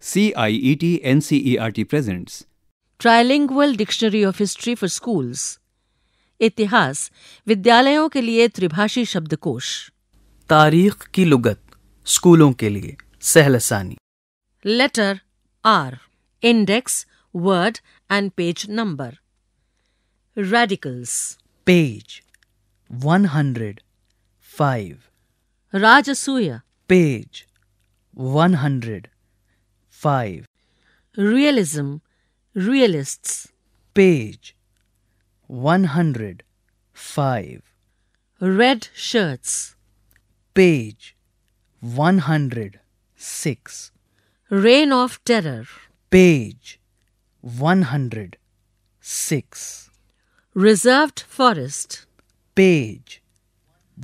CIET NCERT presents Trilingual Dictionary of History for Schools इतिहास विद्यालयों के लिए त्रिभाषी शब्दकोश तारीख की लुगत स्कूलों के लिए सहलसानी letter R index word and page number radicals page 105 Rajasuya page 100 5. Realism, realists. Page 105. Red shirts. Page 106. Reign of Terror. Page 106. Reserved Forest. Page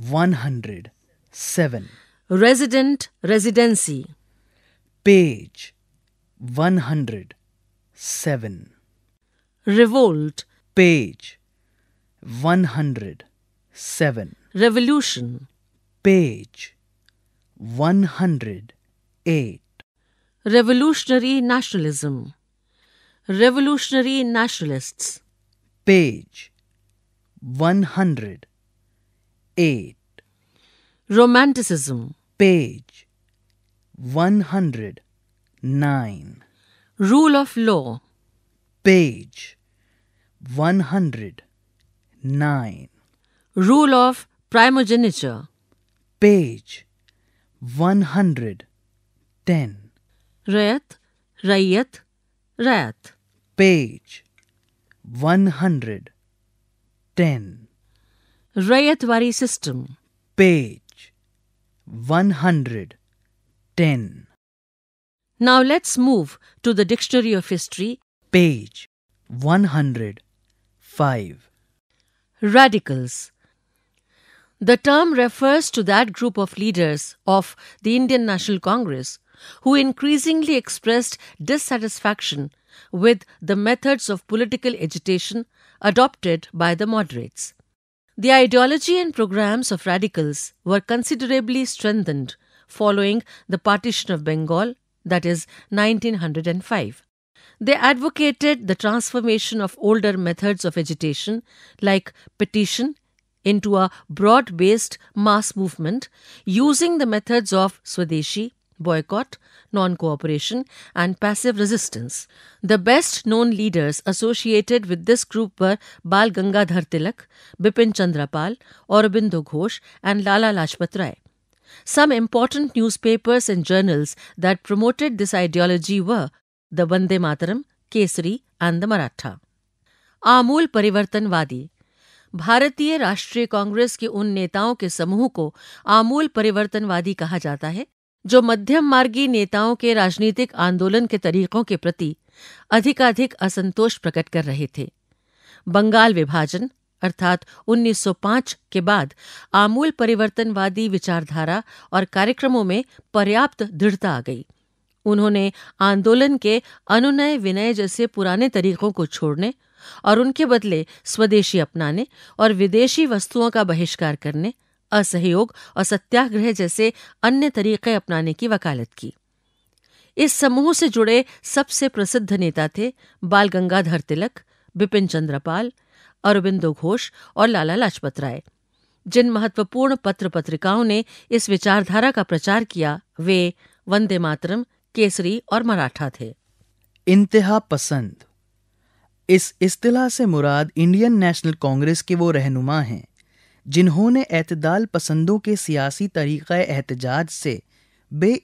107. Resident Residency. Page 107. Revolt. Page 107. Revolution. Page 108. Revolutionary Nationalism. Revolutionary Nationalists. Page 108. Romanticism. Page 100. 9. Rule of Law. Page 109. Rule of Primogeniture. Page 110. Rayat, Rayat, Rayat. Page 110. Rayatwari system. Page 110. Now let's move to the Dictionary of History. Page 105. Radicals. The term refers to that group of leaders of the Indian National Congress who increasingly expressed dissatisfaction with the methods of political agitation adopted by the moderates. The ideology and programs of radicals were considerably strengthened following the partition of Bengal that is 1905. They advocated the transformation of older methods of agitation, like petition, into a broad based mass movement using the methods of Swadeshi, boycott, non cooperation, and passive resistance. The best known leaders associated with this group were Bal Gangadhar Tilak, Bipin Chandrapal, Aurobindo Ghosh, and Lala Lajpat Rai. Some important newspapers and journals that promoted this ideology were the Vande Mataram, Kesari, and the Maratha. आमूल परिवर्तनवादी भारतीय राष्ट्रीय कांग्रेस के उन नेताओं के समूह को आमूल परिवर्तनवादी कहा जाता है जो मध्यम मार्गी नेताओं के राजनीतिक आंदोलन के तरीकों के प्रति अधिकाधिक असंतोष प्रकट कर रहे थे बंगाल विभाजन अर्थात 1905 के बाद आमूल परिवर्तनवादी विचारधारा और कार्यक्रमों में पर्याप्त दृढ़ता आ गई उन्होंने आंदोलन के अनुनय विनय जैसे पुराने तरीकों को छोड़ने और उनके बदले स्वदेशी अपनाने और विदेशी वस्तुओं का बहिष्कार करने असहयोग और सत्याग्रह जैसे अन्य तरीके अपनाने की वकालत की इस समूह से जुड़े सबसे प्रसिद्ध नेता थे बाल गंगाधर तिलक बिपिन चंद्रपाल अरबिंदो घोष और लाला लाजपत राय जिन महत्वपूर्ण पत्र पत्रिकाओं ने इस विचारधारा का प्रचार किया वे वंदे मातरम केसरी और मराठा थे इंतहा पसंद इस इस्तिला से मुराद इंडियन नेशनल कांग्रेस के वो रहनुमा हैं जिन्होंने एतदाल पसंदों के सियासी तरीक़ एहतजाज से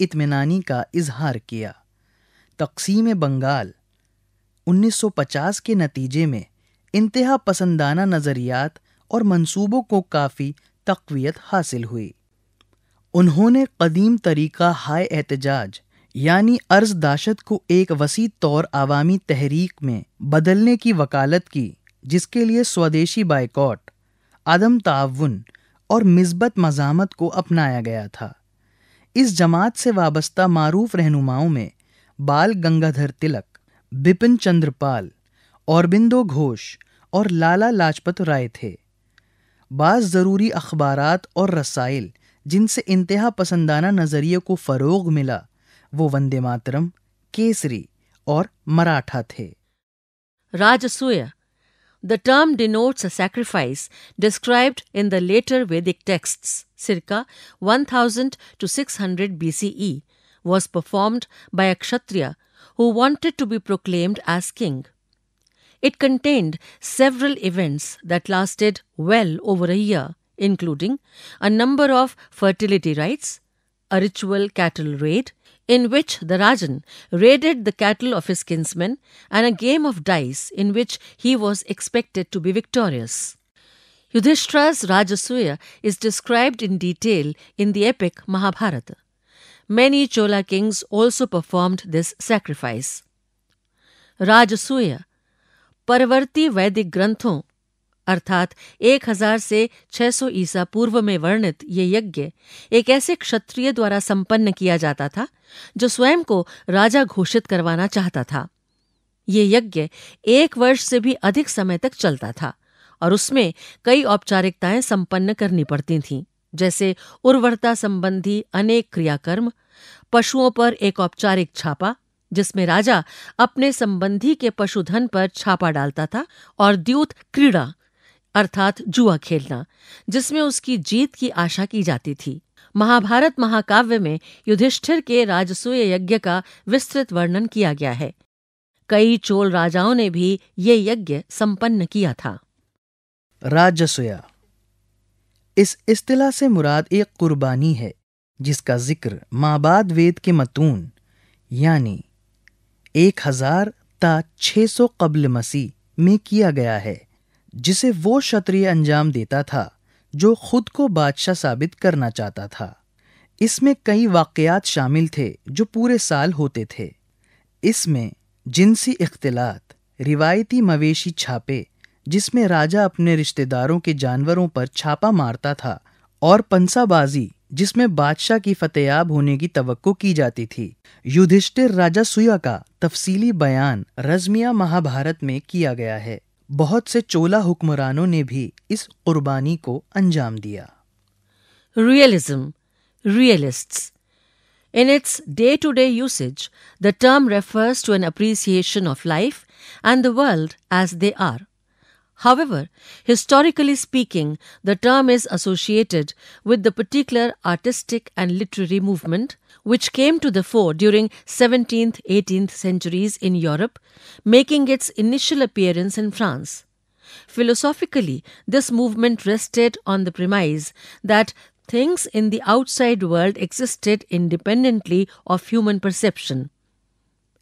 इतमानी का इजहार किया तकसीम बंगाल 1950 के नतीजे में इंतहा पसंदाना नज़रियात और मंसूबों को काफ़ी तकवीत हासिल हुई उन्होंने कदीम तरीका हाय एहतजाज यानी अर्जदाशत को एक वसी तौर आवामी तहरीक में बदलने की वकालत की जिसके लिए स्वदेशी बाइकॉट आदम ताउन और मिसबत मजामत को अपनाया गया था इस जमात से वाबस्ता मारूफ रहनुमाओं में बाल गंगाधर तिलक बिपिन चंद्रपाल औरबिंदो घोष और लाला लाजपत राय थे बाज जरूरी अखबार और रसाइल जिनसे इंतहा पसंदाना नजरिए को फरोग मिला वो वंदे मातरम केसरी और मराठा थे Rajasuya the term denotes a sacrifice described in the later Vedic text circa thousand two six hundred 600 BCE was performed by a Kshatriya who wanted to be proclaimed as king It contained several events that lasted well over a year, including a number of fertility rites, a ritual cattle raid, in which the Rajan raided the cattle of his kinsmen, and a game of dice in which he was expected to be victorious. Yudhishthira's Rajasuya is described in detail in the epic Mahabharata. Many Chola kings also performed this sacrifice. Rajasuya परवर्ती वैदिक ग्रंथों अर्थात 1000 से 600 ईसा पूर्व में वर्णित ये यज्ञ एक ऐसे क्षत्रिय द्वारा संपन्न किया जाता था जो स्वयं को राजा घोषित करवाना चाहता था ये यज्ञ एक वर्ष से भी अधिक समय तक चलता था और उसमें कई औपचारिकताएं संपन्न करनी पड़ती थीं जैसे उर्वरता संबंधी अनेक क्रियाकर्म पशुओं पर एक औपचारिक छापा जिसमें राजा अपने संबंधी के पशुधन पर छापा डालता था और द्यूत क्रीड़ा अर्थात जुआ खेलना जिसमें उसकी जीत की आशा की जाती थी महाभारत महाकाव्य में युधिष्ठिर के राजसूय यज्ञ का विस्तृत वर्णन किया गया है कई चोल राजाओं ने भी ये यज्ञ संपन्न किया था राजसुया इस इस्तिला से मुराद एक कुर्बानी है जिसका जिक्र माबाद वेद के मतून यानी एक हजार ता सौ कबल मसीह में किया गया है जिसे वो क्षत्रिय अंजाम देता था जो खुद को बादशाह साबित करना चाहता था इसमें कई वाक़यात शामिल थे जो पूरे साल होते थे इसमें जिनसी इख्तलात रिवायती मवेशी छापे जिसमें राजा अपने रिश्तेदारों के जानवरों पर छापा मारता था और पंसाबाजी जिसमें बादशाह की फतेयाब होने की तवक्को की जाती थी युधिष्ठिर राजा सुया का तफसीली बयान रजमिया महाभारत में किया गया है बहुत से चोला हुक्मरानों ने भी इस कुर्बानी को अंजाम दिया realism realist in its day to day usage the term refers to an appreciation of life and the world as they are However, historically speaking, the term is associated with the particular artistic and literary movement which came to the fore during 17th 18th centuries in Europe, making its initial appearance in France. Philosophically, this movement rested on the premise that things in the outside world existed independently of human perception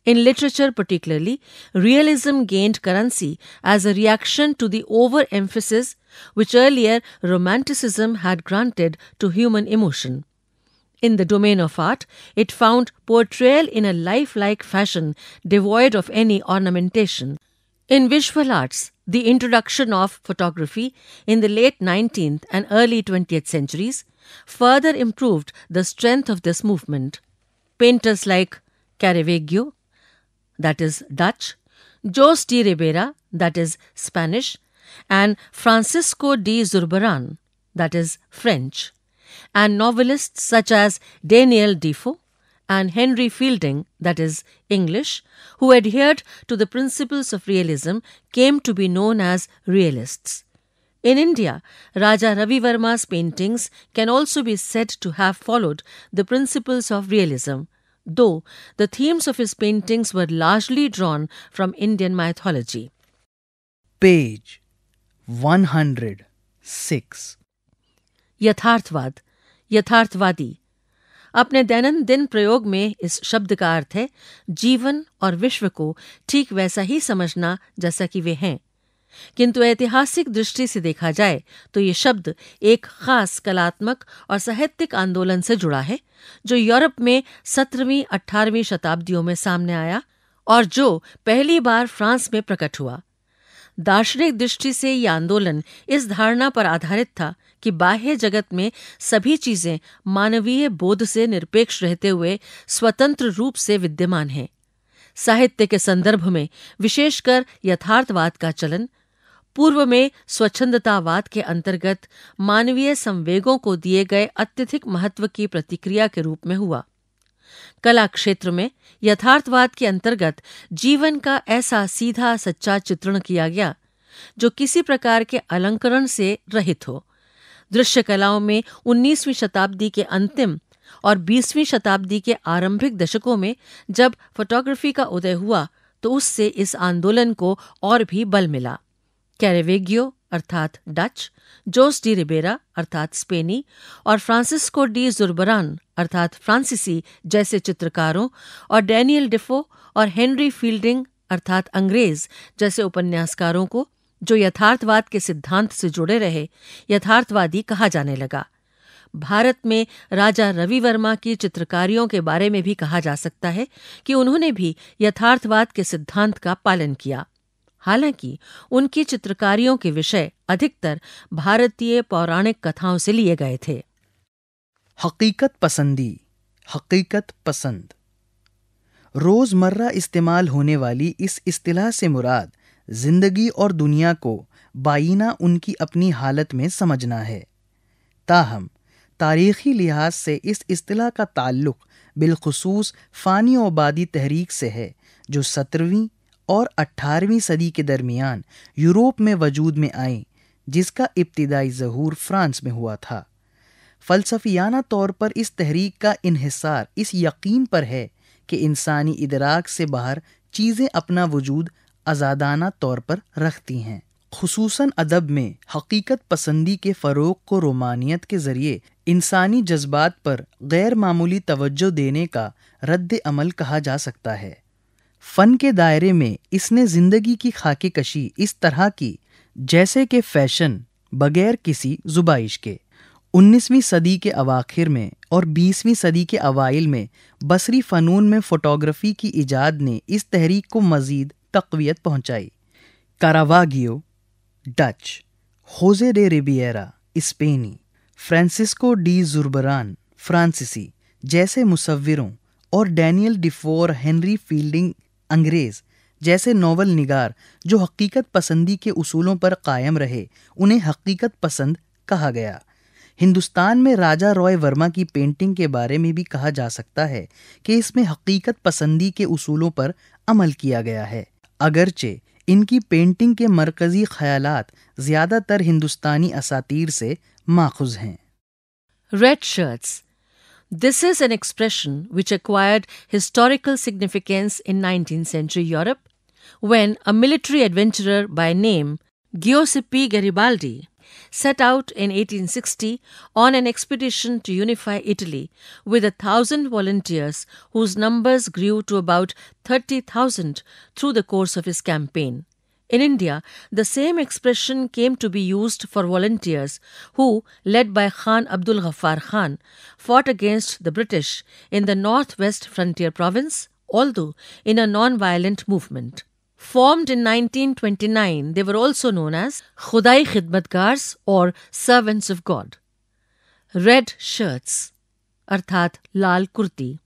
in literature, particularly, realism gained currency as a reaction to the overemphasis which earlier Romanticism had granted to human emotion. In the domain of art, it found portrayal in a lifelike fashion devoid of any ornamentation. In visual arts, the introduction of photography in the late 19th and early 20th centuries further improved the strength of this movement. Painters like Caravaggio, that is Dutch, Jos de Ribera, that is Spanish, and Francisco de Zurbaran, that is French, and novelists such as Daniel Defoe and Henry Fielding, that is English, who adhered to the principles of realism, came to be known as realists. In India, Raja Ravi Verma's paintings can also be said to have followed the principles of realism though the themes of his paintings were largely drawn from Indian mythology. Page 106 Yatharthvad Yatharthvadi अपने दैनंदिन प्रयोग में इस शब्द का अर्थ है जीवन और विश्व को ठीक वैसा ही समझना जैसा कि वे हैं किंतु ऐतिहासिक दृष्टि से देखा जाए तो ये शब्द एक खास कलात्मक और साहित्यिक आंदोलन से जुड़ा है जो यूरोप में सत्रहवीं अठारहवीं शताब्दियों में सामने आया और जो पहली बार फ्रांस में प्रकट हुआ दार्शनिक दृष्टि से यह आंदोलन इस धारणा पर आधारित था कि बाह्य जगत में सभी चीजें मानवीय बोध से निरपेक्ष रहते हुए स्वतंत्र रूप से विद्यमान हैं साहित्य के संदर्भ में विशेषकर यथार्थवाद का चलन पूर्व में स्वच्छंदतावाद के अंतर्गत मानवीय संवेगों को दिए गए अत्यधिक महत्व की प्रतिक्रिया के रूप में हुआ कला क्षेत्र में यथार्थवाद के अंतर्गत जीवन का ऐसा सीधा सच्चा चित्रण किया गया जो किसी प्रकार के अलंकरण से रहित हो दृश्य कलाओं में 19वीं शताब्दी के अंतिम और 20वीं शताब्दी के आरंभिक दशकों में जब फोटोग्राफी का उदय हुआ तो उससे इस आंदोलन को और भी बल मिला कैरेवेगियो अर्थात डच जोस डी रिबेरा अर्थात स्पेनी और फ्रांसिस्को डी जुर्बरान अर्थात फ्रांसीसी जैसे चित्रकारों और डैनियल डिफो और हेनरी फील्डिंग अर्थात अंग्रेज जैसे उपन्यासकारों को जो यथार्थवाद के सिद्धांत से जुड़े रहे यथार्थवादी कहा जाने लगा भारत में राजा रवि वर्मा की चित्रकारियों के बारे में भी कहा जा सकता है कि उन्होंने भी यथार्थवाद के सिद्धांत का पालन किया हालांकि उनकी चित्रकारियों के विषय अधिकतर भारतीय पौराणिक कथाओं से लिए गए थे हकीकत पसंदी हकीकत पसंद रोजमर्रा इस्तेमाल होने वाली इस इस्तलाह से मुराद जिंदगी और दुनिया को बाइना उनकी अपनी हालत में समझना है ताहम तारीखी लिहाज से इस अतलाह का ताल्लुक बिलखसूस फ़ानी आबादी तहरीक से है जो सत्रहवीं और 18वीं सदी के दरमियान यूरोप में वजूद में आए जिसका इब्तदाई जहूर फ्रांस में हुआ था फलसफियाना तौर पर इस तहरीक का इहिसार इस यकीन पर है कि इंसानी इदराक से बाहर चीज़ें अपना वजूद आज़ादाना तौर पर रखती हैं खसूस अदब में हकीकत पसंदी के फ़रोग को रोमानियत के ज़रिए इंसानी जज्बात पर गैर मामूली तोज्जो देने का रद्द अमल कहा जा सकता है फन के दायरे में इसने जिंदगी की खाके कशी इस तरह की जैसे कि फैशन बगैर किसी जुबाइश के 19वीं सदी के अवाखिर में और 20वीं सदी के अवाइल में बसरी फ़नून में फ़ोटोग्राफ़ी की ईजाद ने इस तहरीक को मज़ीद तकवीत पहुंचाई कारावागियो डच होजे डे रिबियरा स्पेनी फ्रांसिस्को डी जुर्बरान फ्रांसीसी जैसे मुसविरों और डैनियल डिफोर हेनरी फील्डिंग अंग्रेज़ जैसे नोवल निगार जो हकीकत पसंदी के उसूलों पर कायम रहे उन्हें हकीकत पसंद कहा गया हिंदुस्तान में राजा रॉय वर्मा की पेंटिंग के बारे में भी कहा जा सकता है कि इसमें हकीकत पसंदी के उसूलों पर अमल किया गया है अगरचे इनकी पेंटिंग के मरकज़ी ख्याल ज़्यादातर हिंदुस्तानी असातीर से माखुज हैं red shirts This is an expression which acquired historical significance in 19th century Europe when a military adventurer by name Giuseppe Garibaldi set out in 1860 on an expedition to unify Italy with a thousand volunteers whose numbers grew to about 30,000 through the course of his campaign. In India, the same expression came to be used for volunteers who, led by Khan Abdul Ghaffar Khan, fought against the British in the northwest frontier province, although in a non-violent movement. Formed in 1929, they were also known as Khudai Khidmatgars or Servants of God. Red shirts, arthat Lal kurti.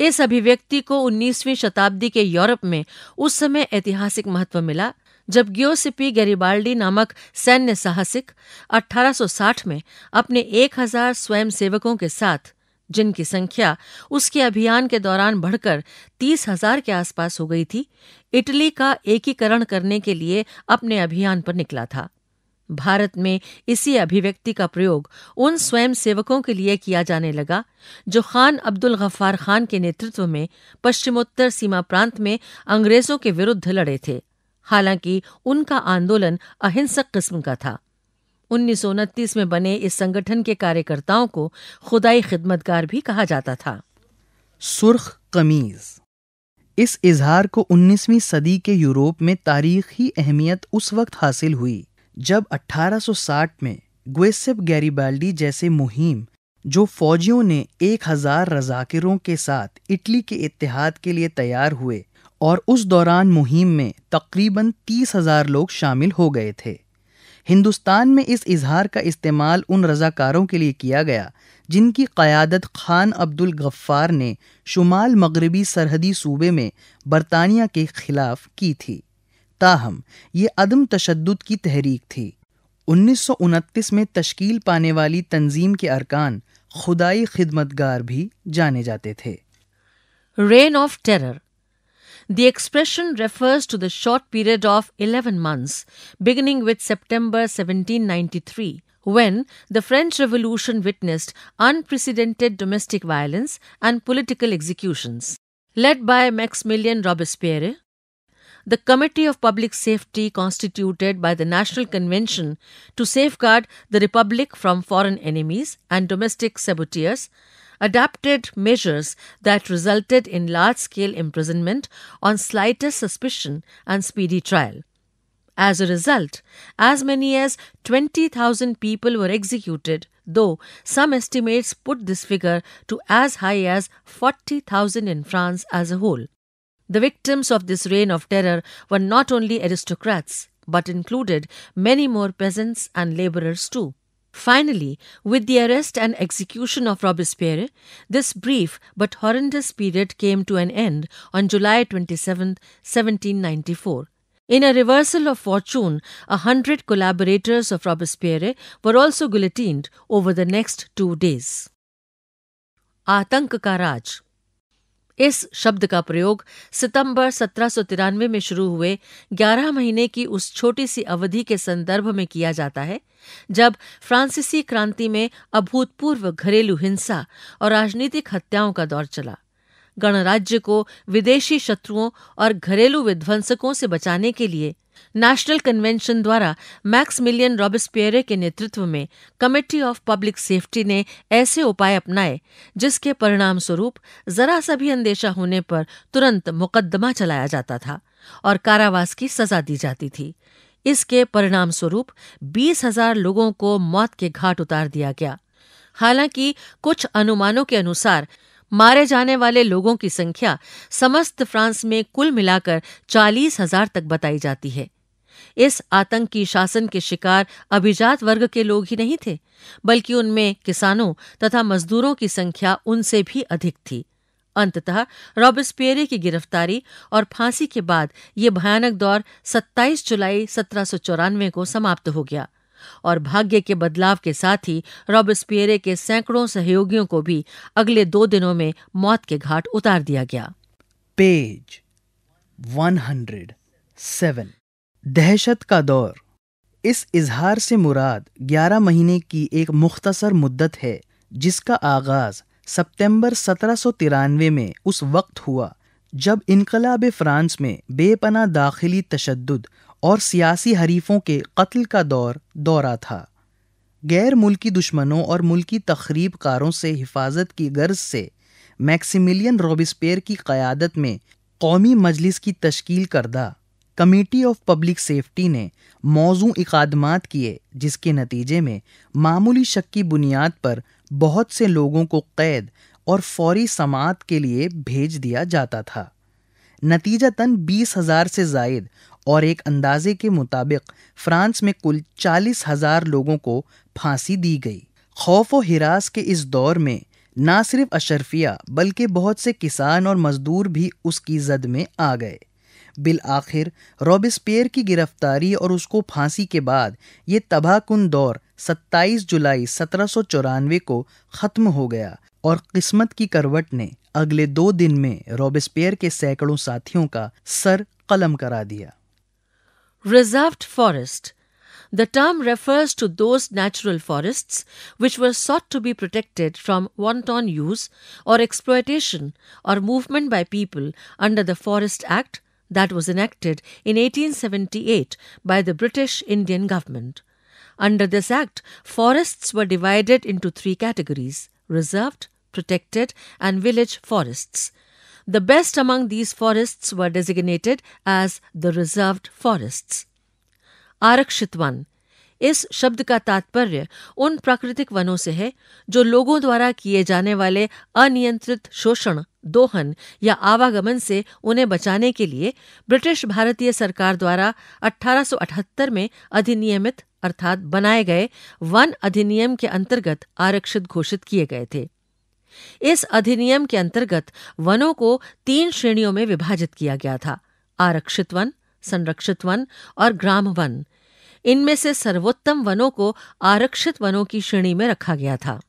इस अभिव्यक्ति को 19वीं शताब्दी के Europe में उस समय ऐतिहासिक महत्व मिला जब गियोसिपी गैरिबाल्डी नामक सैन्य साहसिक 1860 में अपने 1000 स्वयंसेवकों के साथ जिनकी संख्या उसके अभियान के दौरान बढ़कर तीस हजार के आसपास हो गई थी इटली का एकीकरण करने के लिए अपने अभियान पर निकला था भारत में इसी अभिव्यक्ति का प्रयोग उन स्वयंसेवकों के लिए किया जाने लगा जो खान अब्दुल गफ्फार खान के नेतृत्व में पश्चिमोत्तर सीमा प्रांत में अंग्रेजों के विरुद्ध लड़े थे हालांकि उनका आंदोलन अहिंसक किस्म का था उन्नीस में बने इस संगठन के कार्यकर्ताओं को खुदाई खिदमतगार भी कहा जाता था सुर्ख कमीज इस इजहार को 19वीं सदी के यूरोप में तारीखी अहमियत उस वक्त हासिल हुई जब 1860 में ग्वेसिप गैरीबाल्डी जैसे मुहिम जो फौजियों ने 1000 रजाकिरों के साथ इटली के इतिहाद के लिए तैयार हुए और उस दौरान मुहिम में तकरीबन तीस हजार लोग शामिल हो गए थे हिंदुस्तान में इस इजहार का इस्तेमाल उन रज़ाकारों के लिए किया गया जिनकी क़यादत खान अब्दुल गफ्फार ने शुमाल मगरबी सरहदी सूबे में बरतानिया के खिलाफ की थी ताहम ये अदम तशद की तहरीक थी उनतीस में तश्कील पाने वाली तंजीम के अरकान खुदाई खिदमतगार भी जाने जाते थे reign of terror The expression refers to the short period of 11 months, beginning with September 1793, when the French Revolution witnessed unprecedented domestic violence and political executions. Led by Maximilien Robespierre, the Committee of Public Safety constituted by the National Convention to safeguard the Republic from foreign enemies and domestic saboteurs adopted measures that resulted in large scale imprisonment on slightest suspicion and speedy trial. As a result, as many as 20,000 people were executed, though some estimates put this figure to as high as 40,000 in France as a whole. The victims of this reign of terror were not only aristocrats, but included many more peasants and laborers too. Finally, with the arrest and execution of Robespierre, this brief but horrendous period came to an end on July 27, 1794. In a reversal of fortune, a hundred collaborators of Robespierre were also guillotined over the next two days. Aatank इस शब्द का प्रयोग सितंबर सत्रह में शुरू हुए 11 महीने की उस छोटी सी अवधि के संदर्भ में किया जाता है जब फ्रांसीसी क्रांति में अभूतपूर्व घरेलू हिंसा और राजनीतिक हत्याओं का दौर चला गणराज्य को विदेशी शत्रुओं और घरेलू विध्वंसकों से बचाने के लिए नेशनल कन्वेंशन द्वारा मैक्स मिलियन रॉबिस्पियरे के नेतृत्व में कमेटी ऑफ पब्लिक सेफ्टी ने ऐसे उपाय अपनाए जिसके परिणाम स्वरूप जरा सा भी अंदेशा होने पर तुरंत मुकदमा चलाया जाता था और कारावास की सजा दी जाती थी इसके परिणाम स्वरूप बीस हजार लोगों को मौत के घाट उतार दिया गया हालांकि कुछ अनुमानों के अनुसार मारे जाने वाले लोगों की संख्या समस्त फ्रांस में कुल मिलाकर चालीस हजार तक बताई जाती है इस आतंकी शासन के शिकार अभिजात वर्ग के लोग ही नहीं थे बल्कि उनमें किसानों तथा मजदूरों की संख्या उनसे भी अधिक थी अंततः रॉबिस्पियरे की गिरफ्तारी और फांसी के बाद ये भयानक दौर 27 जुलाई सत्रह को समाप्त हो गया और भाग्य के बदलाव के साथ ही रॉबस्पियरे के सैकड़ों सहयोगियों को भी अगले दो दिनों में मौत के घाट उतार दिया गया पेज 107 दहशत का दौर इस इजहार से मुराद 11 महीने की एक मुख्तसर मुद्दत है जिसका आगाज सितंबर सत्रह में उस वक्त हुआ जब इनकलाब फ्रांस में बेपना दाखिली तशद और सियासी हरीफों के कत्ल का दौर दौरा था गैर मुल्की दुश्मनों और मुल्की तखरीबकारों से हिफाजत की गर्ज से मैक्सिमिलियन रॉबिस्पेयर की क्यादत में कौमी मजलिस की तश्कील करदा कमेटी ऑफ पब्लिक सेफ्टी ने मौजू इकदमात किए जिसके नतीजे में मामूली शक की बुनियाद पर बहुत से लोगों को कैद और फौरी समात के लिए भेज दिया जाता था नतीजतन बीस हज़ार से जायद और एक अंदाजे के मुताबिक फ्रांस में कुल चालीस हजार लोगों को फांसी दी गई खौफ व हिरास के इस दौर में न सिर्फ अशरफिया बल्कि बहुत से किसान और मजदूर भी उसकी जद में आ गए बिल आखिर रॉबिस्पियर की गिरफ्तारी और उसको फांसी के बाद ये तबाहकुन दौर 27 जुलाई सत्रह को ख़त्म हो गया और किस्मत की करवट ने अगले दो दिन में रॉबिस्पियर के सैकड़ों साथियों का सर कलम करा दिया Reserved forest. The term refers to those natural forests which were sought to be protected from wanton use or exploitation or movement by people under the Forest Act that was enacted in 1878 by the British Indian government. Under this act, forests were divided into three categories reserved, protected, and village forests. The best among these forests were designated as the reserved forests. आरक्षित वन इस शब्द का तात्पर्य उन प्राकृतिक वनों से है जो लोगों द्वारा किए जाने वाले अनियंत्रित शोषण दोहन या आवागमन से उन्हें बचाने के लिए ब्रिटिश भारतीय सरकार द्वारा 1878 में अधिनियमित अर्थात बनाए गए वन अधिनियम के अंतर्गत आरक्षित घोषित किए गए थे इस अधिनियम के अंतर्गत वनों को तीन श्रेणियों में विभाजित किया गया था आरक्षित वन संरक्षित वन और ग्राम वन इनमें से सर्वोत्तम वनों को आरक्षित वनों की श्रेणी में रखा गया था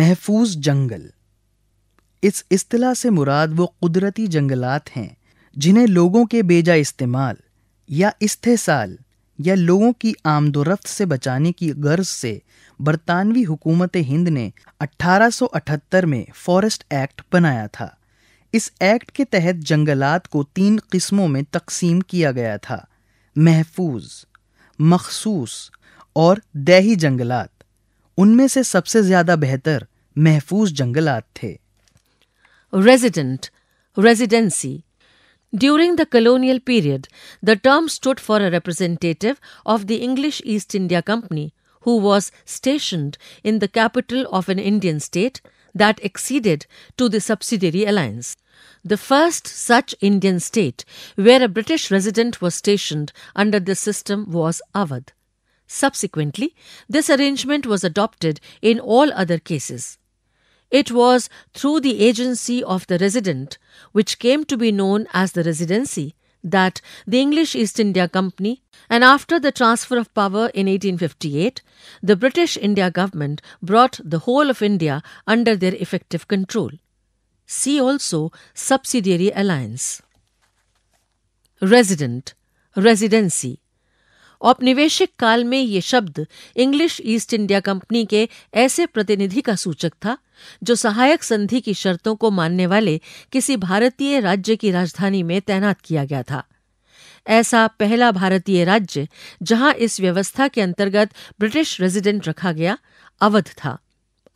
महफूज जंगल इस इस्तला से मुराद वो कुदरती जंगलात हैं जिन्हें लोगों के बेजा इस्तेमाल या इस्तेसाल या लोगों की आमदोरफ्त से बचाने की गर्ज से बरतानवी हुकूमत हिंद ने 1878 में फॉरेस्ट एक्ट बनाया था इस एक्ट के तहत जंगलात को तीन किस्मों में तकसीम किया गया था महफूज मखसूस और दही जंगलात उनमें से सबसे ज़्यादा बेहतर महफूज जंगलात थे resident residency During the colonial period, the term stood for a representative of the English East India Company who was stationed in the capital of an Indian state that acceded to the subsidiary alliance. The first such Indian state where a British resident was stationed under this system was Awadh. Subsequently, this arrangement was adopted in all other cases. It was through the agency of the resident, which came to be known as the Residency, that the English East India Company and after the transfer of power in 1858, the British India government brought the whole of India under their effective control. See also subsidiary alliance. Resident, residency, औपनिवेशिक काल में ये शब्द English East India company के ऐसे प्रतिनिधि का सूचक था जो सहायक संधि की शर्तों को मानने वाले किसी भारतीय राज्य की राजधानी में तैनात किया गया था ऐसा पहला भारतीय राज्य जहां इस व्यवस्था के अंतर्गत ब्रिटिश रेजिडेंट रखा गया अवध था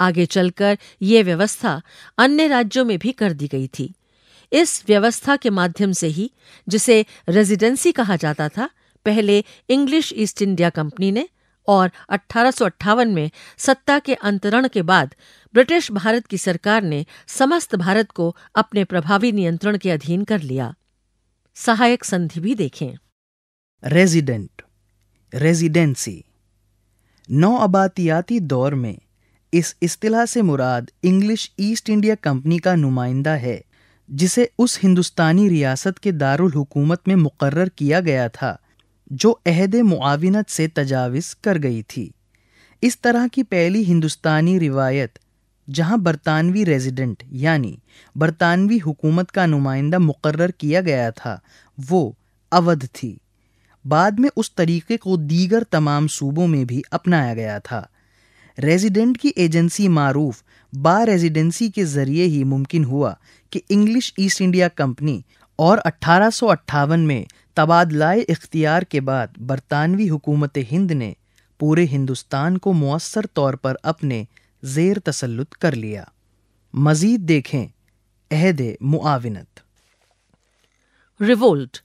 आगे चलकर ये व्यवस्था अन्य राज्यों में भी कर दी गई थी इस व्यवस्था के माध्यम से ही जिसे रेजिडेंसी कहा जाता था पहले इंग्लिश ईस्ट इंडिया कंपनी ने और अठारह में सत्ता के अंतरण के बाद ब्रिटिश भारत की सरकार ने समस्त भारत को अपने प्रभावी नियंत्रण के अधीन कर लिया सहायक संधि भी देखें रेजिडेंट रेजिडेंसी नौ अबातियाती दौर में इस इस्तिला से मुराद इंग्लिश ईस्ट इंडिया कंपनी का नुमाइंदा है जिसे उस हिंदुस्तानी रियासत के दारुल हुकूमत में मुकर्र किया गया था जो अहद मुआवनत से तजावज कर गई थी इस तरह की पहली हिंदुस्तानी रिवायत जहां बरतानवी रेजिडेंट यानी बरतानवी हुकूमत का नुमाइंदा मुकर किया गया था वो अवध थी बाद में उस तरीके को दीगर तमाम सूबों में भी अपनाया गया था रेजिडेंट की एजेंसी मारूफ बा रेजिडेंसी के ज़रिए ही मुमकिन हुआ कि इंग्लिश ईस्ट इंडिया कंपनी और अट्ठारह में तबादला इख्तियार के बाद बरतानवी हुकूमत हिंद ने पूरे हिंदुस्तान को मؤसर तौर पर अपने जेर तसलुत कर लिया मज़ीद देखें अहद मुआवनत Revolt.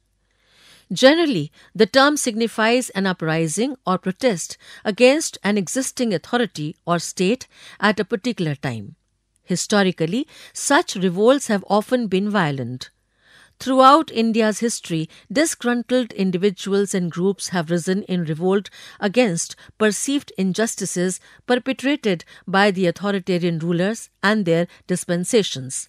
Generally, the term signifies an uprising or protest against an existing authority or state at a particular time. Historically, such revolts have often been violent. Throughout India's history, disgruntled individuals and groups have risen in revolt against perceived injustices perpetrated by the authoritarian rulers and their dispensations.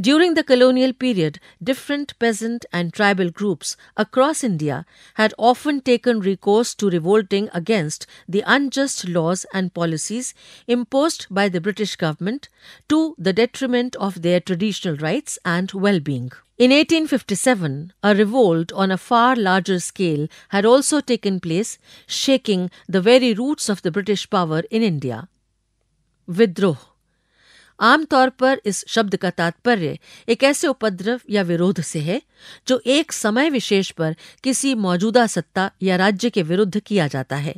During the colonial period, different peasant and tribal groups across India had often taken recourse to revolting against the unjust laws and policies imposed by the British government to the detriment of their traditional rights and well being. In 1857, a revolt on a far larger scale had also taken place, shaking the very roots of the British power in India. विद्रोह आमतौर पर इस शब्द का तात्पर्य एक ऐसे उपद्रव या विरोध से है जो एक समय विशेष पर किसी मौजूदा सत्ता या राज्य के विरुद्ध किया जाता है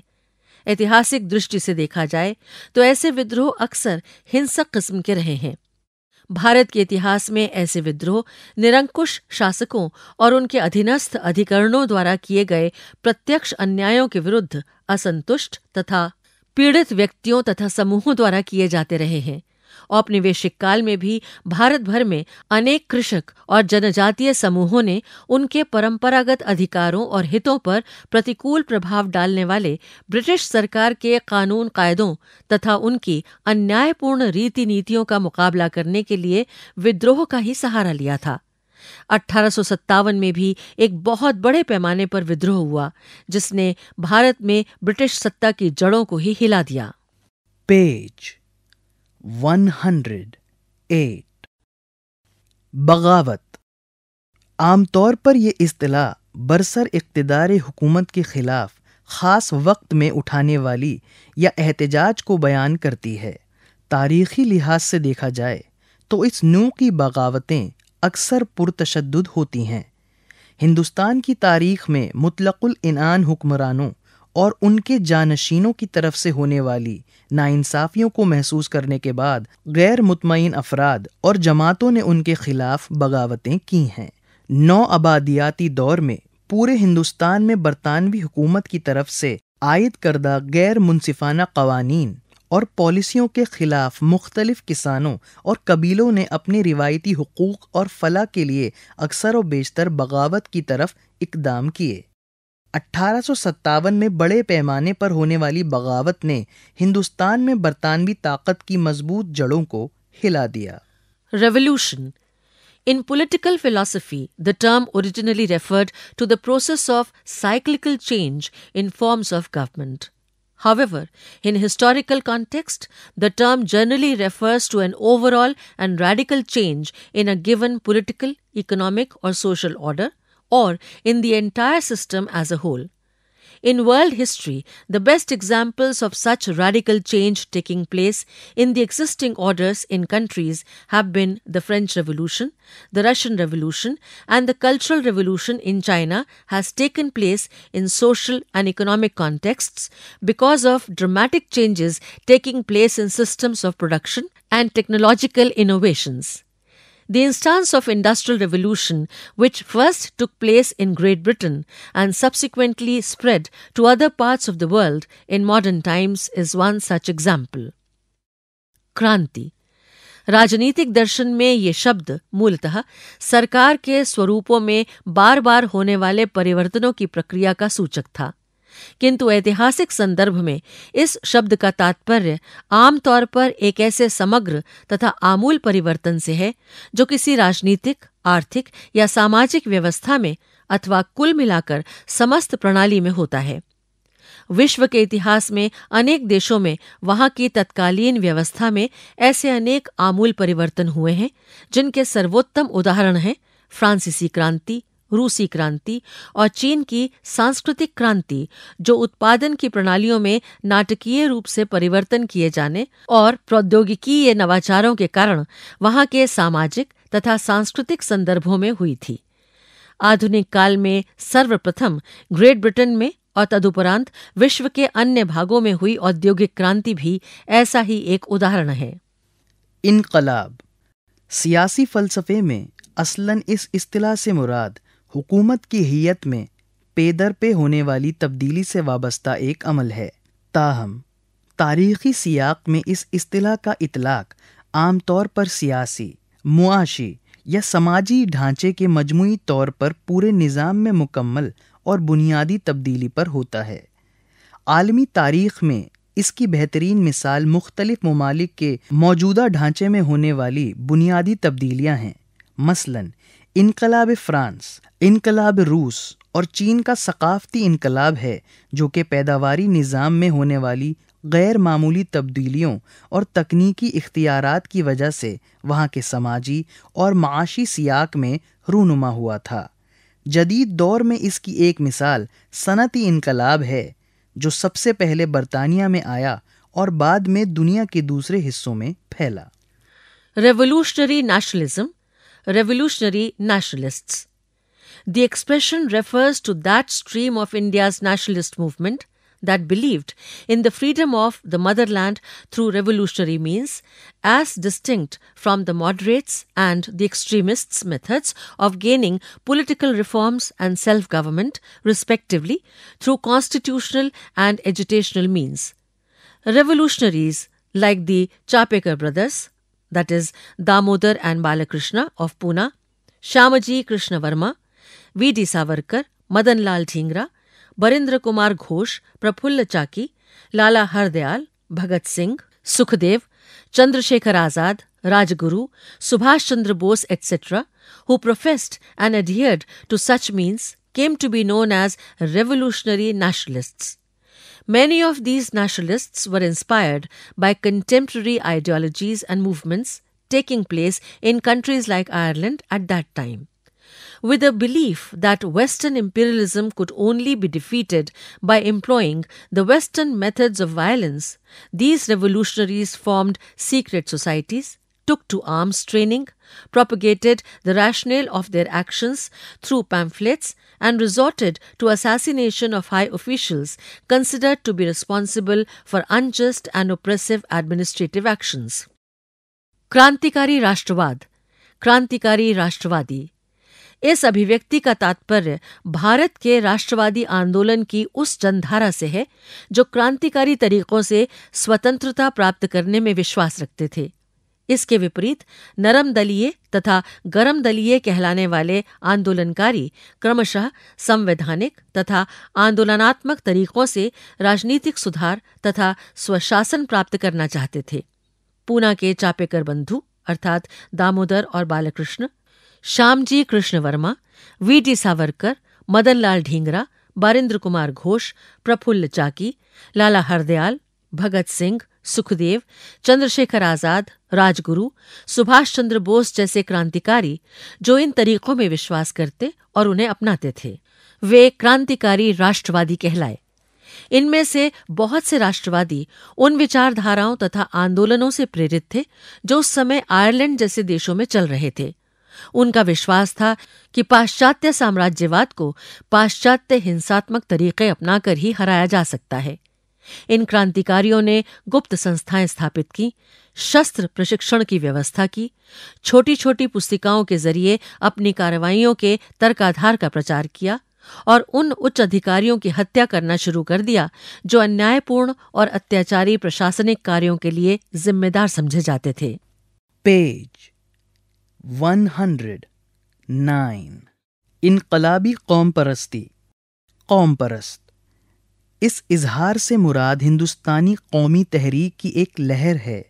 ऐतिहासिक दृष्टि से देखा जाए तो ऐसे विद्रोह अक्सर हिंसक किस्म के रहे हैं भारत के इतिहास में ऐसे विद्रोह निरंकुश शासकों और उनके अधीनस्थ अधिकरणों द्वारा किए गए प्रत्यक्ष अन्यायों के विरुद्ध असंतुष्ट तथा पीड़ित व्यक्तियों तथा समूहों द्वारा किए जाते रहे हैं औपनिवेशिक काल में भी भारत भर में अनेक कृषक और जनजातीय समूहों ने उनके परंपरागत अधिकारों और हितों पर प्रतिकूल प्रभाव डालने वाले ब्रिटिश सरकार के कानून कायदों तथा उनकी अन्यायपूर्ण रीति नीतियों का मुकाबला करने के लिए विद्रोह का ही सहारा लिया था अठारह में भी एक बहुत बड़े पैमाने पर विद्रोह हुआ जिसने भारत में ब्रिटिश सत्ता की जड़ों को ही हिला दिया पेज 108 बगावत आमतौर पर यह असलाह बरसर इकतदार हुकूमत के ख़िलाफ़ ख़ास वक्त में उठाने वाली या एहतजाज को बयान करती है तारीखी लिहाज से देखा जाए तो इस नू की बगावतें अक्सर पुरतशद होती हैं हिंदुस्तान की तारीख में मुतलकुल इनान हुक्मरानों और उनके जानशीनों की तरफ से होने वाली नाइंसाफियों को महसूस करने के बाद गैर मुतमिन अफराद और जमातों ने उनके खिलाफ बगावतें की हैं नौ आबादियाती दौर में पूरे हिंदुस्तान में बरतानवी हुकूमत की तरफ से आयद करदा गैर मुनसिफाना कवानीन और पॉलिसियों के खिलाफ मुख्तलिफ किसानों और कबीलों ने अपने रिवायती हकूक़ और फला के लिए अक्सर व बेशतर बगावत की तरफ इकदाम किए 1857 में बड़े पैमाने पर होने वाली बगावत ने हिंदुस्तान में बरतानवी ताकत की मजबूत जड़ों को हिला दिया revolution in political philosophy, the term originally referred to the process of cyclical change in forms of government However, in historical context, the term generally refers to an overall and radical change in a given political, economic, or social order – or in the entire system as a whole. In world history, the best examples of such radical change taking place in the existing orders in countries have been the French Revolution, the Russian Revolution, and the Cultural Revolution in China has taken place in social and economic contexts because of dramatic changes taking place in systems of production and technological innovations. The instance of industrial revolution, which first took place in Great Britain and subsequently spread to other parts of the world in modern times, is one such example. Kranti, राजनीतिक दर्शन में ये शब्द मूलतः सरकार के स्वरूपों में बार बार होने वाले परिवर्तनों की प्रक्रिया का सूचक था किंतु ऐतिहासिक संदर्भ में इस शब्द का तात्पर्य आमतौर पर एक ऐसे समग्र तथा आमूल परिवर्तन से है जो किसी राजनीतिक आर्थिक या सामाजिक व्यवस्था में अथवा कुल मिलाकर समस्त प्रणाली में होता है विश्व के इतिहास में अनेक देशों में वहां की तत्कालीन व्यवस्था में ऐसे अनेक आमूल परिवर्तन हुए हैं जिनके सर्वोत्तम उदाहरण हैं फ्रांसीसी क्रांति रूसी क्रांति और चीन की सांस्कृतिक क्रांति जो उत्पादन की प्रणालियों में नाटकीय रूप से परिवर्तन किए जाने और प्रौद्योगिकीय नवाचारों के कारण वहां के सामाजिक तथा सांस्कृतिक संदर्भों में हुई थी आधुनिक काल में सर्वप्रथम ग्रेट ब्रिटेन में और तदुपरांत विश्व के अन्य भागों में हुई औद्योगिक क्रांति भी ऐसा ही एक उदाहरण है इनकलाब सियासी फलसफे में असलन इस इस्तिला से मुराद हुकूमत की हयत में पेदर पे होने वाली तब्दीली से वाबस्ता एक अमल है ताहम तारीखी सियाक में इस अतलाह का इतलाक आमतौर पर सियासी मुआशी या समाजी ढांचे के मजमू तौर पर पूरे निज़ाम में मुकम्मल और बुनियादी तब्दीली पर होता है आलमी तारीख में इसकी बेहतरीन मिसाल मुख्तलिफ ममालिक के मौजूदा ढांचे में होने वाली बुनियादी तब्दीलियाँ हैं मसलन इनकलाब फ्रांस इनकलाब रूस और चीन का सकाफ़ती इनकलाब है जो कि पैदावारी निज़ाम में होने वाली गैर मामूली तब्दीलियों और तकनीकी इख्तियार की वजह से वहाँ के समाजी और माशी सियाक में रूनुमा हुआ था जदीद दौर में इसकी एक मिसाल सनती इनकलाब है जो सबसे पहले बरतानिया में आया और बाद में दुनिया के दूसरे हिस्सों में फैला revolutionary nationalism revolutionary nationalists. The expression refers to that stream of India's nationalist movement that believed in the freedom of the motherland through revolutionary means, as distinct from the moderates and the extremists' methods of gaining political reforms and self government, respectively, through constitutional and agitational means. Revolutionaries like the Chapekar brothers, that is Damodar and Balakrishna of Pune, Shamaji Krishna Varma, V.D. Savarkar, Madan Lal Dhingra, Barindra Kumar Ghosh, Prapulla Chaki, Lala Hardayal, Bhagat Singh, Sukhdev, Chandrasekhar Azad, Rajguru, Subhash Chandra Bose, etc., who professed and adhered to such means, came to be known as revolutionary nationalists. Many of these nationalists were inspired by contemporary ideologies and movements taking place in countries like Ireland at that time. With a belief that Western imperialism could only be defeated by employing the Western methods of violence, these revolutionaries formed secret societies, took to arms training, propagated the rationale of their actions through pamphlets, and resorted to assassination of high officials considered to be responsible for unjust and oppressive administrative actions. Krantikari Rashtravad Krantikari Rashtravadi इस अभिव्यक्ति का तात्पर्य भारत के राष्ट्रवादी आंदोलन की उस जनधारा से है जो क्रांतिकारी तरीकों से स्वतंत्रता प्राप्त करने में विश्वास रखते थे इसके विपरीत नरम दलीय तथा गरम दलीय कहलाने वाले आंदोलनकारी क्रमशः संवैधानिक तथा आंदोलनात्मक तरीकों से राजनीतिक सुधार तथा स्वशासन प्राप्त करना चाहते थे पूना के चापेकर बंधु अर्थात दामोदर और बालकृष्ण श्यामजी कृष्ण वर्मा वी डी सावरकर मदनलाल ढींगरा बारिंद्र कुमार घोष प्रफुल्ल चाकी लाला हरदयाल भगत सिंह सुखदेव चंद्रशेखर आजाद राजगुरु सुभाष चंद्र बोस जैसे क्रांतिकारी जो इन तरीकों में विश्वास करते और उन्हें अपनाते थे वे क्रांतिकारी राष्ट्रवादी कहलाए इनमें से बहुत से राष्ट्रवादी उन विचारधाराओं तथा आंदोलनों से प्रेरित थे जो उस समय आयरलैंड जैसे देशों में चल रहे थे उनका विश्वास था कि पाश्चात्य साम्राज्यवाद को पाश्चात्य हिंसात्मक तरीके अपनाकर ही हराया जा सकता है इन क्रांतिकारियों ने गुप्त संस्थाएं स्थापित की शस्त्र प्रशिक्षण की व्यवस्था की छोटी छोटी पुस्तिकाओं के जरिए अपनी कार्रवाइयों के तर्काधार का प्रचार किया और उन उच्च अधिकारियों की हत्या करना शुरू कर दिया जो अन्यायपूर्ण और अत्याचारी प्रशासनिक कार्यों के लिए जिम्मेदार समझे जाते थे पेज 109 इनकलाबी कौम परस्ती कौम परस्त इस इजहार से मुराद हिंदुस्तानी कौमी तहरीक की एक लहर है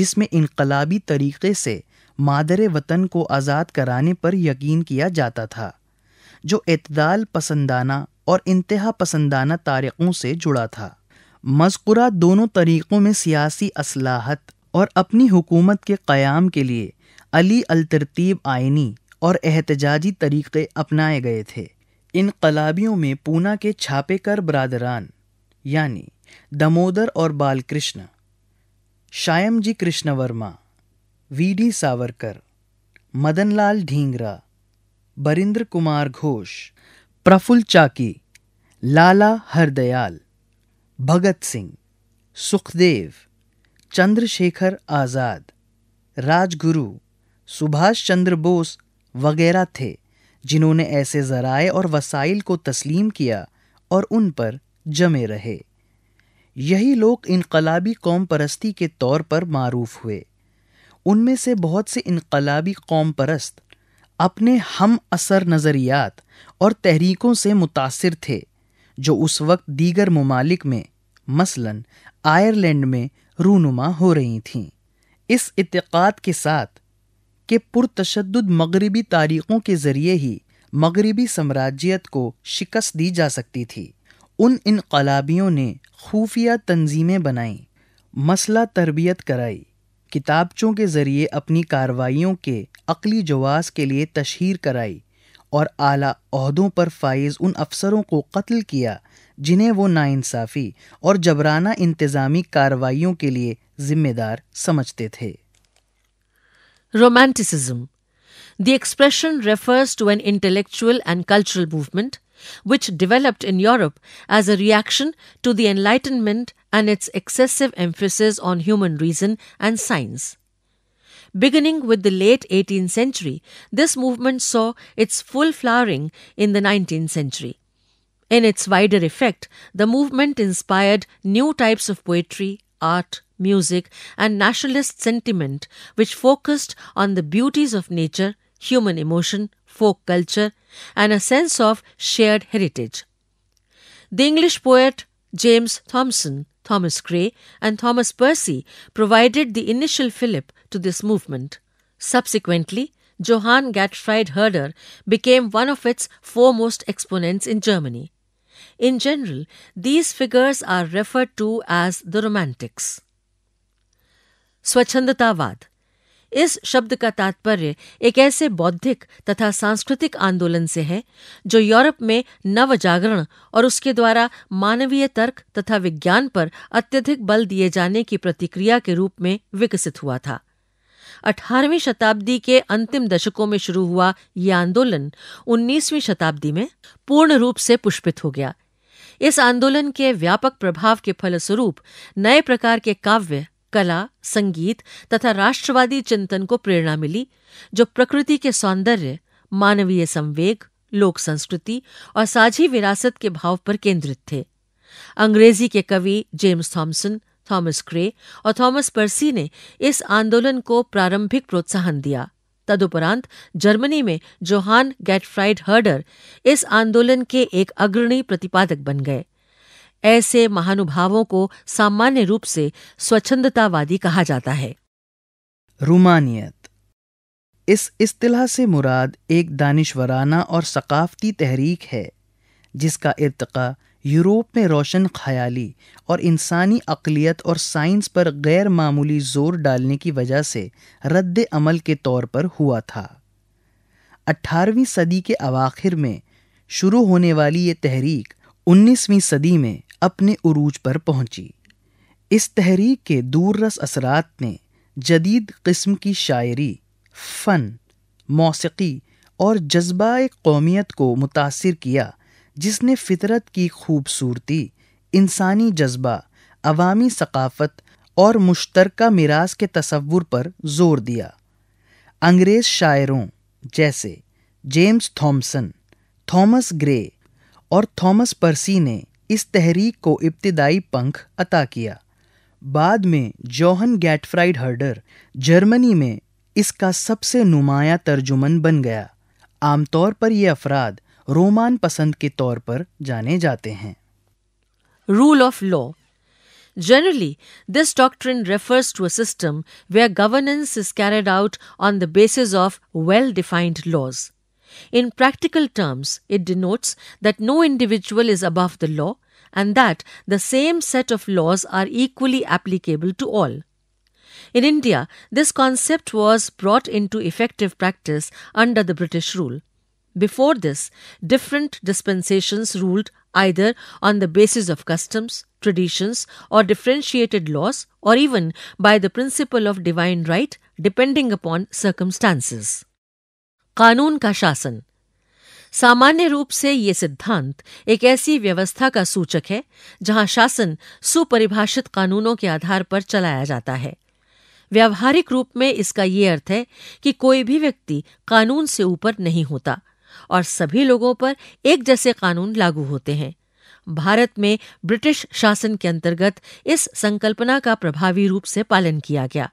जिसमें इनकलाबी तरीक़े से मादर वतन को आज़ाद कराने पर यकीन किया जाता था जो इतदाल पसंदाना और इंतहा पसंदाना तारक़ों से जुड़ा था मस्कुरा दोनों तरीक़ों में सियासी असलाहत और अपनी हुकूमत के क़्याम के लिए अली अलतरतीब आइनी और एहतजाजी तरीक़े अपनाए गए थे इनकलाबियों में पूना के छापेकर बरदरान यानी दमोदर और Balkrishna Shyamji Krishna Varma V D Savarkar Madanlal Dhingra Barindra Kumar Ghosh Prafulla Chaki Lala Hardayal Bhagat Singh Sukhdev Chandrashekhar Azad Rajguru Subhash Chandra Bose वगैरह थे जिन्होंने ऐसे ज़राए और वसाइल को तस्लीम किया और उन पर जमे रहे यही लोग इनकलाबी कौम परस्ती के तौर पर मारूफ हुए उनमें से बहुत से इनकलाबी कौम परस्त अपने हम असर नज़रियात और तहरीकों से मुतासर थे जो उस वक्त दीगर ममालिक में मसलन आयरलैंड में रूनुमा हो रही थीं इस इतिकाद के साथ कि पुरतशद मगरबी तारीखों के ज़रिए ही मगरबी साम्राज्यत को शिकस्त दी जा सकती थी उन इनकलाबियों ने खुफिया तंजीमें बनाईं मसला तरबियत कराई किताबचों के ज़रिए अपनी कार्रवाइयों के अकली जवास के लिए तशहर कराई और आला अहदों पर फाइज उन अफसरों को कत्ल किया जिन्हें वो नाइंसाफ़ी और जबराना इंतज़ामी कार्रवाइयों के लिए ज़िम्मेदार समझते थे Romanticism. The expression refers to an intellectual and cultural movement which developed in Europe as a reaction to the Enlightenment and its excessive emphasis on human reason and science. Beginning with the late 18th century, this movement saw its full flowering in the 19th century. In its wider effect, the movement inspired new types of poetry, art, music, and nationalist sentiment, which focused on the beauties of nature, human emotion, folk culture, and a sense of shared heritage. The English poet James Thomson, Thomas Gray, and Thomas Percy provided the initial fillip to this movement. Subsequently, Johann Gottfried Herder became one of its foremost exponents in Germany. In general, these figures are referred to as the Romantics. स्वच्छंदतावाद इस शब्द का तात्पर्य एक ऐसे बौद्धिक तथा सांस्कृतिक आंदोलन से है जो यूरोप में नव जागरण और उसके द्वारा मानवीय तर्क तथा विज्ञान पर अत्यधिक बल दिए जाने की प्रतिक्रिया के रूप में विकसित हुआ था 18वीं शताब्दी के अंतिम दशकों में शुरू हुआ यह आंदोलन 19वीं शताब्दी में पूर्ण रूप से पुष्पित हो गया इस आंदोलन के व्यापक प्रभाव के फलस्वरूप नए प्रकार के काव्य कला संगीत तथा राष्ट्रवादी चिंतन को प्रेरणा मिली जो प्रकृति के सौंदर्य मानवीय संवेग लोक संस्कृति और साझी विरासत के भाव पर केंद्रित थे अंग्रेजी के कवि जेम्स थॉमसन थॉमस क्रे और थॉमस पर्सी ने इस आंदोलन को प्रारंभिक प्रोत्साहन दिया तदुपरांत जर्मनी में जोहान गैटफ्राइड हर्डर इस आंदोलन के एक अग्रणी प्रतिपादक बन गए ऐसे महानुभावों को सामान्य रूप से स्वच्छंदतावादी कहा जाता है रूमानियत इस इस्तलाह से मुराद एक दानिशवराना और सकाफ़ती तहरीक है जिसका इर्तका यूरोप में रोशन ख्याली और इंसानी अकलियत और साइंस पर गैर मामूली जोर डालने की वजह से रद्द अमल के तौर पर हुआ था अठारहवीं सदी के अवाखिर में शुरू होने वाली ये तहरीक 19वीं सदी में अपने उरूज पर पहुंची इस तहरीक के दूररस असरात ने जदीद किस्म की शायरी फ़न मौसीकी और जज्बा कौमियत को मुतासर किया जिसने फितरत की खूबसूरती इंसानी जज्बा अवामी सकाफ़त और मुश्तरक मिराज के तस्वुर पर जोर दिया अंग्रेज़ शायरों जैसे जेम्स थॉमसन थॉमस ग्रे और थॉमस पर्सी ने इस तहरीक को इब्तदाई पंख अता किया बाद में जौहन गैटफ्राइड हर्डर जर्मनी में इसका सबसे नुमाया तर्जुमन बन गया आमतौर पर ये अफराद रोमान पसंद के तौर पर जाने जाते हैं rule of law Generally, this doctrine refers to a system where governance is carried out on the basis of well defined laws. In practical terms, it denotes that no individual is above the law and that the same set of laws are equally applicable to all. In India, this concept was brought into effective practice under the British rule. Before this, different dispensations ruled either on the basis of customs, traditions, or differentiated laws, or even by the principle of divine right, depending upon circumstances. कानून का शासन सामान्य रूप से ये सिद्धांत एक ऐसी व्यवस्था का सूचक है जहां शासन सुपरिभाषित कानूनों के आधार पर चलाया जाता है व्यावहारिक रूप में इसका ये अर्थ है कि कोई भी व्यक्ति कानून से ऊपर नहीं होता और सभी लोगों पर एक जैसे कानून लागू होते हैं भारत में ब्रिटिश शासन के अंतर्गत इस संकल्पना का प्रभावी रूप से पालन किया गया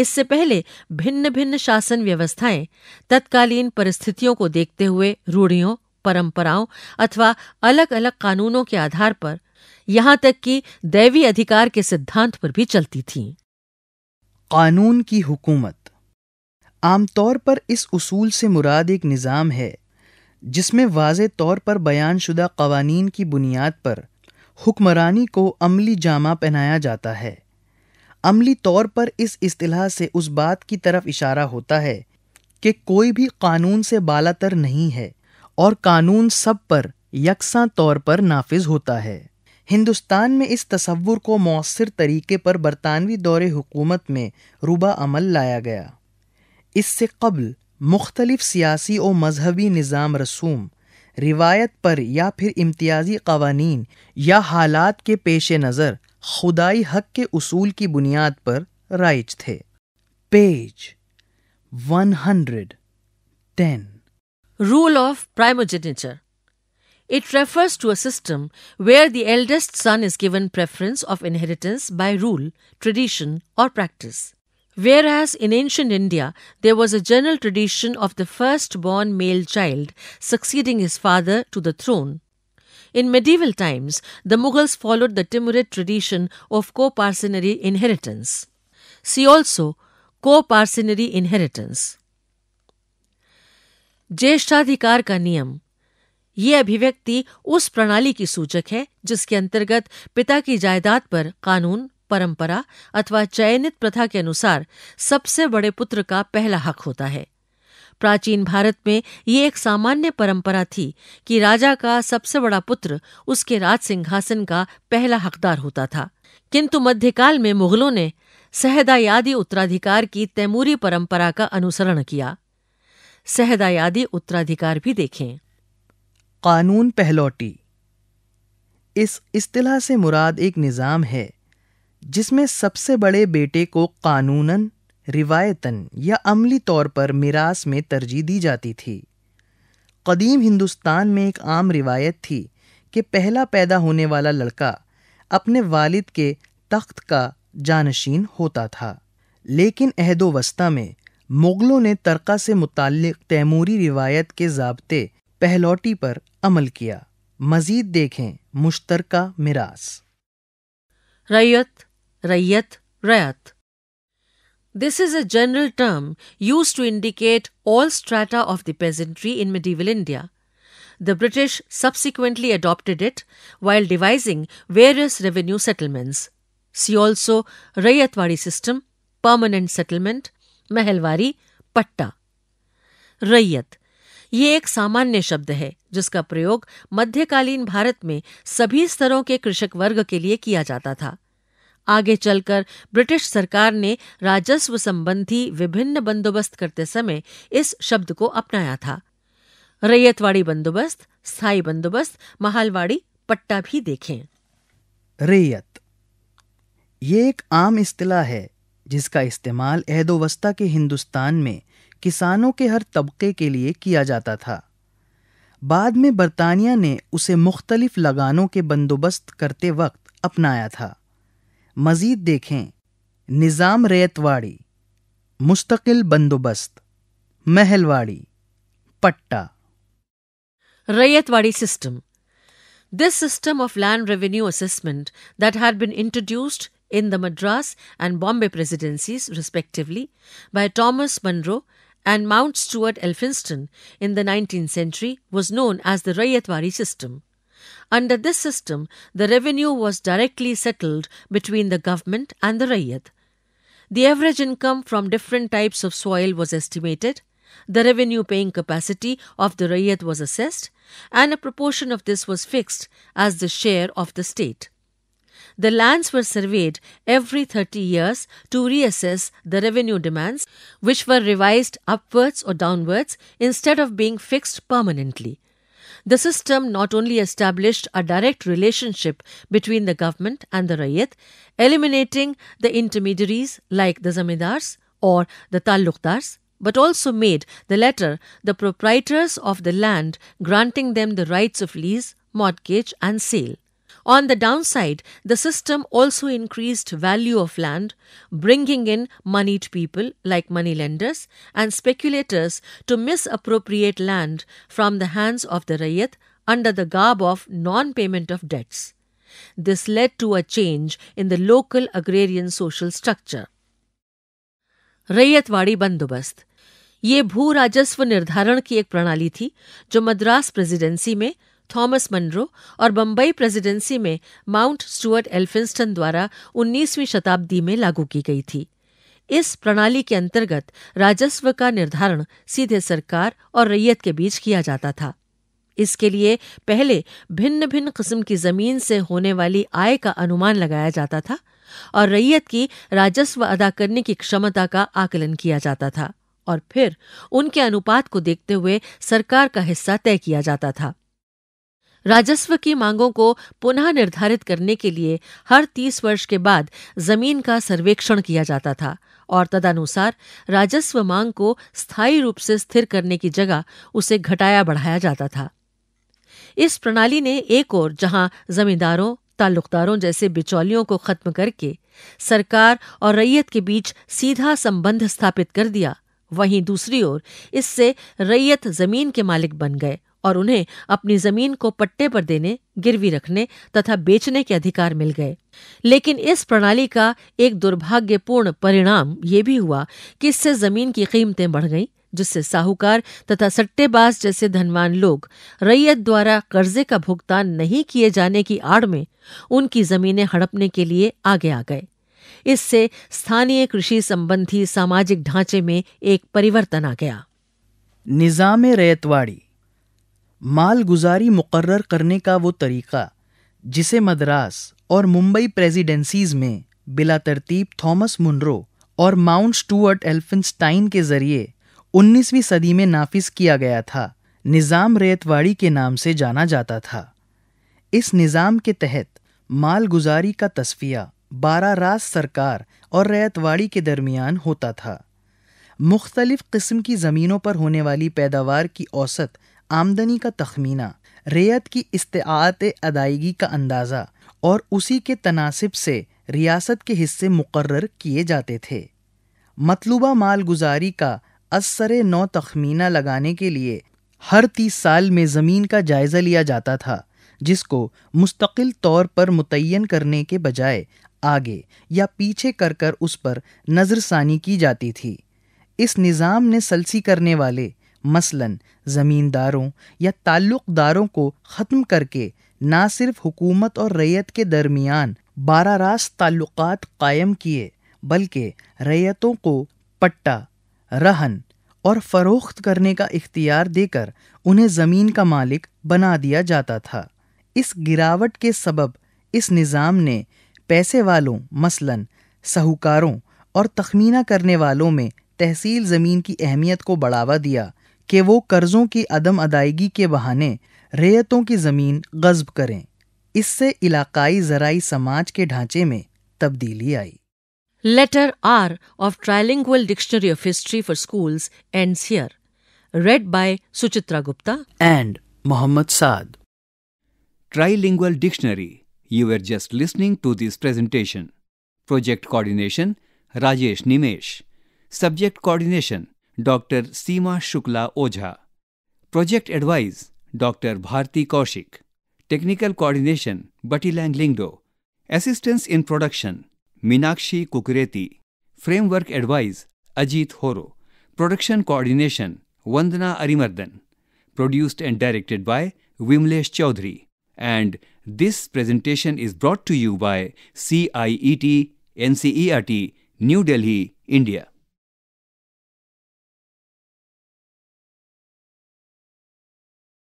इससे पहले भिन्न भिन्न शासन व्यवस्थाएं तत्कालीन परिस्थितियों को देखते हुए रूढ़ियों परंपराओं अथवा अलग अलग कानूनों के आधार पर यहां तक कि दैवी अधिकार के सिद्धांत पर भी चलती थीं। कानून की हुकूमत आमतौर पर इस उसूल से मुराद एक निज़ाम है जिसमें वाज तौर पर बयान शुदा कवानीन की बुनियाद पर हुक्मरानी को अमली जामा पहनाया जाता है अमली तौर पर इस इस्तलाह से उस बात की तरफ इशारा होता है कि कोई भी कानून से बालातर नहीं है और कानून सब पर यकसा तौर पर नाफिज होता है हिंदुस्तान में इस तस्वुर को मौसर तरीके पर बरतानवी दौर हुकूमत में रुबा अमल लाया गया इससे कबल मुख्तलिफ सियासी और मजहबी निज़ाम रसूम रिवायत पर या फिर इम्तियाजी कवानीन या हालात के पेश नज़र खुदाई हक के उसूल की बुनियाद पर राइज थे page 110 Rule of primogeniture. It refers to a system where the eldest son is given preference of inheritance by rule, tradition, or practice. Whereas in ancient India there was a general tradition of the first born male child succeeding his father to the throne, In medieval times, the Mughals followed the Timurid tradition of co-parcenary inheritance. See also co-parcenary inheritance. ज्येष्ठाधिकार का नियम ये अभिव्यक्ति उस प्रणाली की सूचक है जिसके अंतर्गत पिता की जायदाद पर कानून परंपरा अथवा चयनित प्रथा के अनुसार सबसे बड़े पुत्र का पहला हक होता है प्राचीन भारत में ये एक सामान्य परंपरा थी कि राजा का सबसे बड़ा पुत्र उसके राज सिंहासन का पहला हकदार होता था किंतु मध्यकाल में मुगलों ने सहदायादी उत्तराधिकार की तैमूरी परंपरा का अनुसरण किया सहदायादी उत्तराधिकार भी देखें कानून पहलौटी इस इस्तिला से मुराद एक निज़ाम है जिसमें सबसे बड़े बेटे को कानूनन रिवायतन या अमली तौर पर मिरास में तरजीह दी जाती थी कदीम हिंदुस्तान में एक आम रिवायत थी कि पहला पैदा होने वाला लड़का अपने वालिद के तख्त का जानशीन होता था लेकिन अहदोवस्ता में मुग़लों ने तरका से मुतक़ तैमूरी रिवायत के जबते पहलौटी पर अमल किया मज़ीद देखें मुश्तरका मिरास रैयत रैयत रैत This is a general term used to indicate all strata of the peasantry in medieval India. The British subsequently adopted it while devising various revenue settlements. See also Rayatwari system, permanent settlement, Mahalwari, Patta. Rayat. ये एक सामान्य शब्द है जिसका प्रयोग मध्यकालीन भारत में सभी स्तरों के कृषक वर्ग के लिए किया जाता था आगे चलकर ब्रिटिश सरकार ने राजस्व संबंधी विभिन्न बंदोबस्त करते समय इस शब्द को अपनाया था रैयतवाड़ी बंदोबस्त स्थायी बंदोबस्त महालवाड़ी पट्टा भी देखें रैयत ये एक आम इस्तला है जिसका इस्तेमाल अहदोवस्ता के हिंदुस्तान में किसानों के हर तबके के लिए किया जाता था बाद में बरतानिया ने उसे मुख्तलिफ लगानों के बंदोबस्त करते वक्त अपनाया था मज़ीद देखें निज़ाम रेतवाड़ी मुस्तकिल बंदोबस्त महलवाड़ी पट्टा Rayatwadi system. This system of land revenue assessment that had been introduced in the Madras and Bombay presidencies, respectively, by Thomas Munro and Mount Stuart Elphinstone in the 19th century was known as the Rayatwadi system. Under this system, the revenue was directly settled between the government and the rayyat. The average income from different types of soil was estimated, the revenue paying capacity of the rayyat was assessed, and a proportion of this was fixed as the share of the state. The lands were surveyed every 30 years to reassess the revenue demands, which were revised upwards or downwards instead of being fixed permanently. The system not only established a direct relationship between the government and the rayat, eliminating the intermediaries like the zamindars or the talukdars, but also made the latter the proprietors of the land, granting them the rights of lease, mortgage, and sale. On the downside, the system also increased value of land, bringing in moneyed people like moneylenders and speculators to misappropriate land from the hands of the rayat under the garb of non-payment of debts. This led to a change in the local agrarian social structure. Ryotwari बंदोबस्त ये भू राजस्व निर्धारण की एक प्रणाली थी जो मद्रास प्रेसिडेंसी में थॉमस मनरो और बम्बई प्रेसिडेंसी में माउंट स्टुअर्ट एल्फिंस्टन द्वारा 19वीं शताब्दी में लागू की गई थी इस प्रणाली के अंतर्गत राजस्व का निर्धारण सीधे सरकार और रैयत के बीच किया जाता था इसके लिए पहले भिन्न भिन्न किस्म की जमीन से होने वाली आय का अनुमान लगाया जाता था और रैयत की राजस्व अदा करने की क्षमता का आकलन किया जाता था और फिर उनके अनुपात को देखते हुए सरकार का हिस्सा तय किया जाता था राजस्व की मांगों को पुनः निर्धारित करने के लिए हर तीस वर्ष के बाद जमीन का सर्वेक्षण किया जाता था और तदनुसार राजस्व मांग को स्थायी रूप से स्थिर करने की जगह उसे घटाया बढ़ाया जाता था इस प्रणाली ने एक और जहां जमींदारों ताल्लुकदारों जैसे बिचौलियों को खत्म करके सरकार और रैयत के बीच सीधा संबंध स्थापित कर दिया वहीं दूसरी ओर इससे रैयत जमीन के मालिक बन गए और उन्हें अपनी जमीन को पट्टे पर देने गिरवी रखने तथा बेचने के अधिकार मिल गए लेकिन इस प्रणाली का एक दुर्भाग्यपूर्ण परिणाम ये भी हुआ कि इससे जमीन की कीमतें बढ़ गईं जिससे साहूकार तथा सट्टेबाज जैसे धनवान लोग रैयत द्वारा कर्जे का भुगतान नहीं किए जाने की आड़ में उनकी जमीनें हड़पने के लिए आगे आ गए इससे स्थानीय कृषि संबंधी सामाजिक ढांचे में एक परिवर्तन आ गया निजाम रैतवाड़ी मालगुजारी मुकर्र करने का वो तरीक़ा जिसे मद्रास और मुंबई प्रेजिडेंसीज में बिला तरतीब थॉमस मुनरो और माउंट स्टूअर्ट एल्फिनस्टाइन के ज़रिए 19वीं सदी में नाफिज किया गया था निज़ाम रेतवाड़ी के नाम से जाना जाता था इस निज़ाम के तहत मालगुजारी का तस्फिया बारह रास सरकार और रेतवाड़ी के दरमियान होता था मुख्तलिफ़ किस्म की ज़मीनों पर होने वाली पैदावार की औसत आमदनी का तखमीना रेयत की इस्तात अदायगी का अंदाज़ा और उसी के तनासिब से रियासत के हिस्से मुकर किए जाते थे मतलूबा मालगुजारी का असर नौ तखमीना लगाने के लिए हर तीस साल में ज़मीन का जायज़ा लिया जाता था जिसको मुस्तकिल तौर पर मुतन करने के बजाय आगे या पीछे कर कर उस पर नज़रसानी की जाती थी इस निज़ाम ने सलसी करने वाले मसलन ज़मींदारों या ताल्लुकदारों को ख़त्म करके ना सिर्फ हुकूमत और रैयत के दरमियान बारह रास्त ताल्लुकात कायम किए बल्कि रैयतों को पट्टा रहन और फ़रोख्त करने का इख्तियार देकर उन्हें ज़मीन का मालिक बना दिया जाता था इस गिरावट के सबब इस निज़ाम ने पैसे वालों मसलन सहूकारों और तखमीना करने वालों में तहसील ज़मीन की अहमियत को बढ़ावा दिया कि वो कर्जों की अदम अदायगी के बहाने रेयतों की ज़मीन गज़ब करें इससे इलाकाई जराई समाज के ढांचे में तब्दीली आई letter R of trilingual dictionary of history for school and seer read by Suchitra Gupta and Mohammad Saad trilingual dictionary you are just listening to this presentation project coordination Rajesh Nimesh subject coordination Dr. Sima Shukla Ojha. Project Advice Dr. Bharti Kaushik. Technical Coordination Batilang Lingdo. Assistance in Production Minakshi Kukureti. Framework Advice Ajit Horo. Production Coordination Vandana Arimardhan. Produced and directed by Vimlesh Chaudhary. And this presentation is brought to you by CIET NCERT, New Delhi, India.